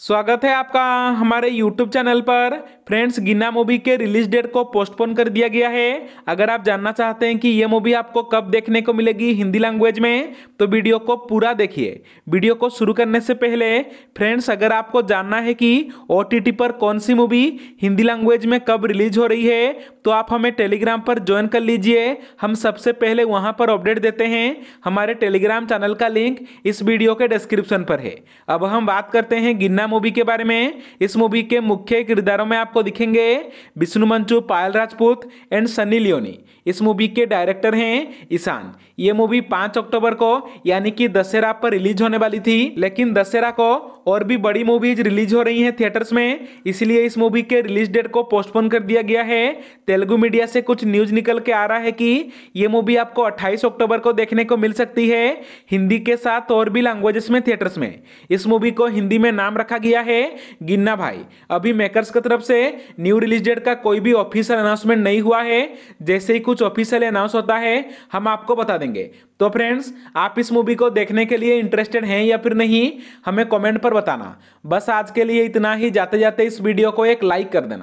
स्वागत है आपका हमारे YouTube चैनल पर फ्रेंड्स गिना मूवी के रिलीज डेट को पोस्टपोन कर दिया गया है अगर आप जानना चाहते हैं कि ये मूवी आपको कब देखने को मिलेगी हिंदी लैंग्वेज में तो वीडियो को पूरा देखिए वीडियो को शुरू करने से पहले फ्रेंड्स अगर आपको जानना है कि ओ पर कौन सी मूवी हिंदी लैंग्वेज में कब रिलीज हो रही है तो आप हमें टेलीग्राम पर ज्वाइन कर लीजिए हम सबसे पहले वहाँ पर अपडेट देते हैं हमारे टेलीग्राम चैनल का लिंक इस वीडियो के डिस्क्रिप्शन पर है अब हम बात करते हैं गिन्ना मूवी के बारे में इस मूवी के मुख्य किरदारों में आपको दिखेंगे विष्णु मंचू पायल राजपूत एंड सनी लियोनी इस मूवी के डायरेक्टर हैं ईशान ये मूवी पाँच अक्टूबर को यानी कि दशहरा पर रिलीज होने वाली थी लेकिन दशहरा को और भी बड़ी मूवीज रिलीज हो रही हैं थिएटर्स में इसलिए इस मूवी के रिलीज डेट को पोस्टपोन कर दिया गया है तेलुगु मीडिया से कुछ न्यूज निकल के आ रहा है कि ये मूवी आपको 28 अक्टूबर को देखने को मिल सकती है हिंदी के साथ और भी लैंग्वेजेस में थिएटर्स में इस मूवी को हिंदी में नाम रखा गया है गिन्ना भाई अभी मेकर्स की तरफ से न्यू रिलीज डेट का कोई भी ऑफिशियल अनाउंसमेंट नहीं हुआ है जैसे ही कुछ ऑफिशियल अनाउंस होता है हम आपको बता देंगे तो फ्रेंड्स आप इस मूवी को देखने के लिए इंटरेस्टेड हैं या फिर नहीं हमें कॉमेंट पर बताना बस आज के लिए इतना ही जाते जाते इस वीडियो को एक लाइक कर देना